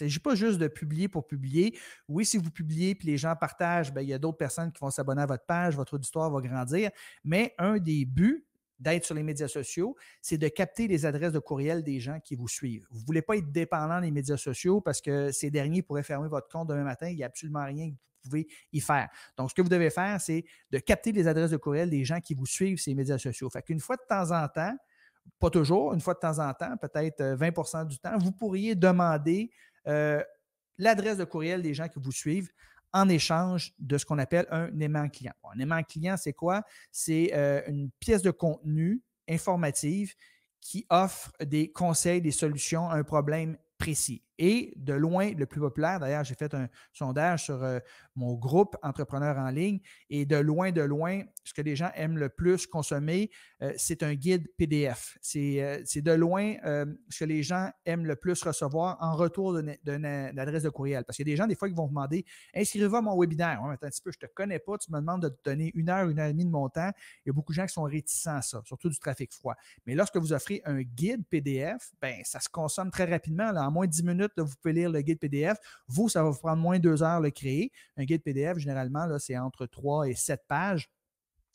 Il ne s'agit pas juste de publier pour publier. Oui, si vous publiez et les gens partagent, ben, il y a d'autres personnes qui vont s'abonner à votre page, votre auditoire va grandir. Mais un des buts d'être sur les médias sociaux, c'est de capter les adresses de courriel des gens qui vous suivent. Vous ne voulez pas être dépendant des médias sociaux parce que ces derniers pourraient fermer votre compte demain matin. Il n'y a absolument rien que vous pouvez y faire. Donc, ce que vous devez faire, c'est de capter les adresses de courriel des gens qui vous suivent ces médias sociaux. Fait qu'une fois de temps en temps, pas toujours, une fois de temps en temps, peut-être 20 euh, du temps, vous pourriez demander euh, l'adresse de courriel des gens qui vous suivent en échange de ce qu'on appelle un aimant client. un aimant client, c'est quoi? C'est euh, une pièce de contenu informative qui offre des conseils, des solutions à un problème précis et de loin le plus populaire. D'ailleurs, j'ai fait un sondage sur euh, mon groupe Entrepreneurs en ligne et de loin, de loin, ce que les gens aiment le plus consommer, euh, c'est un guide PDF. Euh, c'est de loin ce que les gens aiment le plus recevoir en retour d'une adresse de courriel. Parce qu'il y a des gens, des fois, qui vont vous demander inscrivez-vous à mon webinaire. attends un petit peu, je ne te connais pas, tu me demandes de te donner une heure, une heure et demie de mon temps. Il y a beaucoup de gens qui sont réticents à ça, surtout du trafic froid. Mais lorsque vous offrez un guide PDF, ben, ça se consomme très rapidement, en moins de 10 minutes vous pouvez lire le guide PDF. Vous, ça va vous prendre moins de deux heures le créer. Un guide PDF, généralement, c'est entre trois et sept pages.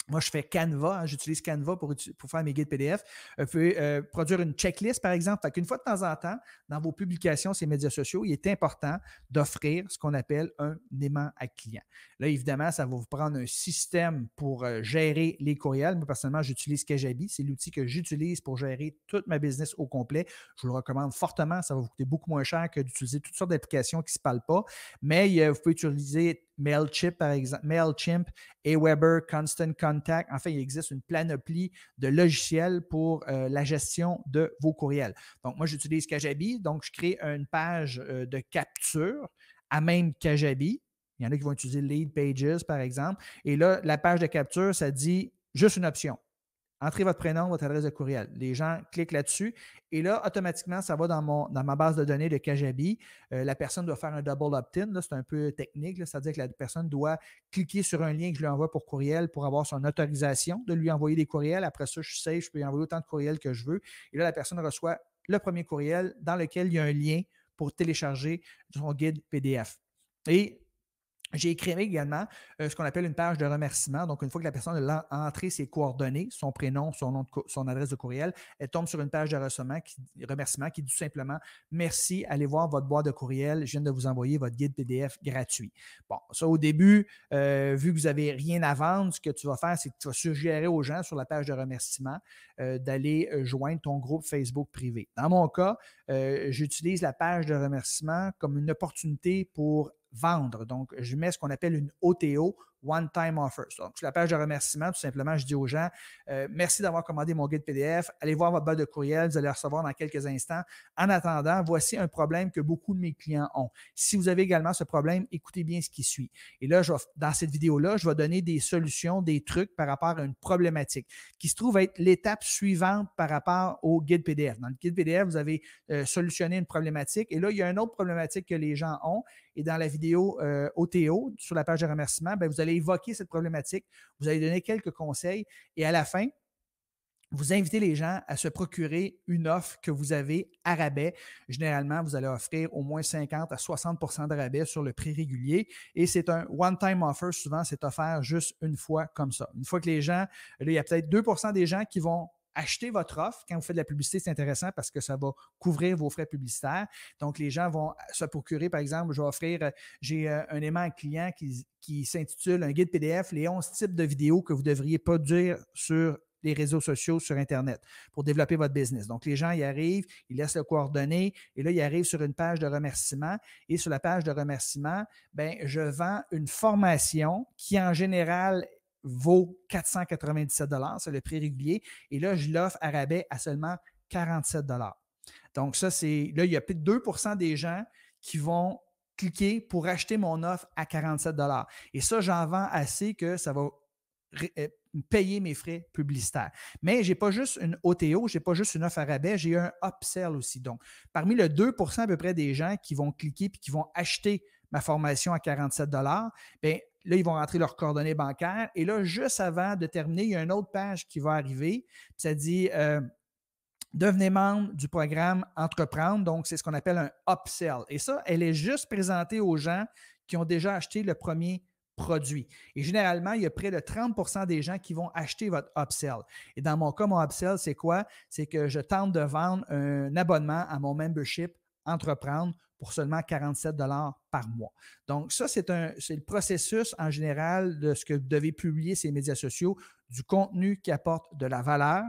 Moi, je fais Canva. Hein, j'utilise Canva pour, faire mes guides PDF. Euh, vous pouvez euh, produire une checklist, par exemple. Une fois de temps en temps, dans vos publications ces médias sociaux, il est important d'offrir ce qu'on appelle un aimant à client. Là, évidemment, ça va vous prendre un système pour euh, gérer les courriels. Moi, personnellement, j'utilise Kajabi. C'est l'outil que j'utilise pour gérer toute ma business au complet. Je vous le recommande fortement. Ça va vous coûter beaucoup moins cher que d'utiliser toutes sortes d'applications qui ne se parlent pas. Mais vous pouvez utiliser MailChimp, par exemple, MailChimp, Aweber, Constant Contact. Enfin, il existe une panoplie de logiciels pour euh, la gestion de vos courriels. Donc, moi, j'utilise Kajabi. Donc, je crée une page euh, de capture à même Kajabi. Il y en a qui vont utiliser Lead Pages, par exemple. Et là, la page de capture, ça dit juste une option Entrez votre prénom, votre adresse de courriel. Les gens cliquent là-dessus et là, automatiquement, ça va dans, mon, dans ma base de données de Kajabi. Euh, la personne doit faire un double opt-in. C'est un peu technique, c'est-à-dire que la personne doit cliquer sur un lien que je lui envoie pour courriel pour avoir son autorisation de lui envoyer des courriels. Après ça, je sais, je peux lui envoyer autant de courriels que je veux. Et là, la personne reçoit le premier courriel dans lequel il y a un lien pour télécharger son guide PDF. Et j'ai écrit également euh, ce qu'on appelle une page de remerciement. Donc, une fois que la personne a entré ses coordonnées, son prénom, son nom, son adresse de courriel, elle tombe sur une page de remerciement qui, qui dit simplement Merci, allez voir votre boîte de courriel, je viens de vous envoyer votre guide PDF gratuit. Bon, ça au début, euh, vu que vous n'avez rien à vendre, ce que tu vas faire, c'est que tu vas suggérer aux gens sur la page de remerciement euh, d'aller joindre ton groupe Facebook privé. Dans mon cas, j'utilise la page de remerciement comme une opportunité pour vendre. Donc, je mets ce qu'on appelle une OTO, one-time offer ». Donc, sur la page de remerciement, tout simplement, je dis aux gens, euh, merci d'avoir commandé mon guide PDF. Allez voir votre boîte de courriel, vous allez recevoir dans quelques instants. En attendant, voici un problème que beaucoup de mes clients ont. Si vous avez également ce problème, écoutez bien ce qui suit. Et là, dans cette vidéo-là, je vais donner des solutions, des trucs par rapport à une problématique qui se trouve être l'étape suivante par rapport au guide PDF. Dans le guide PDF, vous avez euh, solutionné une problématique et là, il y a une autre problématique que les gens ont. Et dans la vidéo euh, OTO, sur la page de remerciement, ben, vous allez allez évoquer cette problématique, vous allez donner quelques conseils et à la fin, vous invitez les gens à se procurer une offre que vous avez à rabais. Généralement, vous allez offrir au moins 50 à 60 de rabais sur le prix régulier et c'est un one-time offer. Souvent, c'est offert juste une fois comme ça. Une fois que les gens, il y a peut-être 2 des gens qui vont achetez votre offre. Quand vous faites de la publicité, c'est intéressant parce que ça va couvrir vos frais publicitaires. Donc, les gens vont se procurer, par exemple, je vais offrir, euh, j'ai euh, un aimant client qui, s'intitule Un guide PDF, les 11 types de vidéos que vous devriez pas sur les réseaux sociaux sur Internet pour développer votre business. Donc, les gens y arrivent, ils laissent le coordonnées et là, ils arrivent sur une page de remerciement. Et sur la page de remerciement, ben, je vends une formation qui, en général, vaut 497 c'est le prix régulier. Et là, je l'offre à rabais à seulement 47 Donc, ça, c'est. Là, il y a plus de 2 des gens qui vont cliquer pour acheter mon offre à 47 Et ça, j'en vends assez que ça va euh, payer mes frais publicitaires. Mais je n'ai pas juste une OTO, je n'ai pas juste une offre à rabais, j'ai un upsell aussi. Donc, parmi le 2 à peu près des gens qui vont cliquer et qui vont acheter ma formation à 47 dollars, bien là, ils vont rentrer leurs coordonnées bancaires. Et là, juste avant de terminer, il y a une autre page qui va arriver. Ça dit euh, Devenez membre du programme Entreprendre. Donc, c'est ce qu'on appelle un upsell. Et ça, elle est juste présentée aux gens qui ont déjà acheté le premier produit. Et généralement, il y a près de 30 des gens qui vont acheter votre upsell. Et dans mon cas, mon upsell, c'est quoi? C'est que je tente de vendre un abonnement à mon membership Entreprendre pour seulement 47 dollars par mois. Donc ça, c'est le processus en général de ce que vous devez publier ces médias sociaux, du contenu qui apporte de la valeur.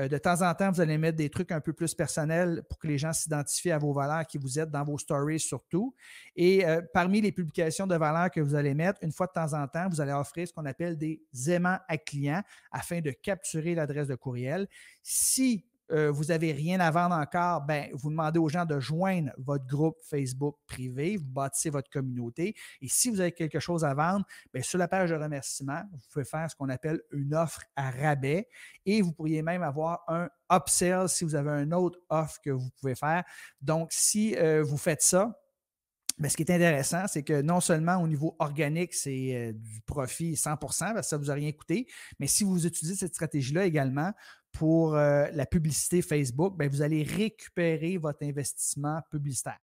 Euh, de temps en temps, vous allez mettre des trucs un peu plus personnels pour que les gens s'identifient à vos valeurs qui vous êtes dans vos stories surtout. Et euh, parmi les publications de valeur que vous allez mettre, une fois de temps en temps, vous allez offrir ce qu'on appelle des aimants à clients afin de capturer l'adresse de courriel. Si euh, vous n'avez rien à vendre encore, ben, vous demandez aux gens de joindre votre groupe Facebook privé, vous bâtissez votre communauté. Et si vous avez quelque chose à vendre, ben, sur la page de remerciement, vous pouvez faire ce qu'on appelle une offre à rabais et vous pourriez même avoir un upsell si vous avez une autre offre que vous pouvez faire. Donc, si euh, vous faites ça, ben, ce qui est intéressant, c'est que non seulement au niveau organique, c'est euh, du profit 100 parce que ça ne vous a rien coûté, mais si vous utilisez cette stratégie-là également, pour euh, la publicité Facebook, ben, vous allez récupérer votre investissement publicitaire.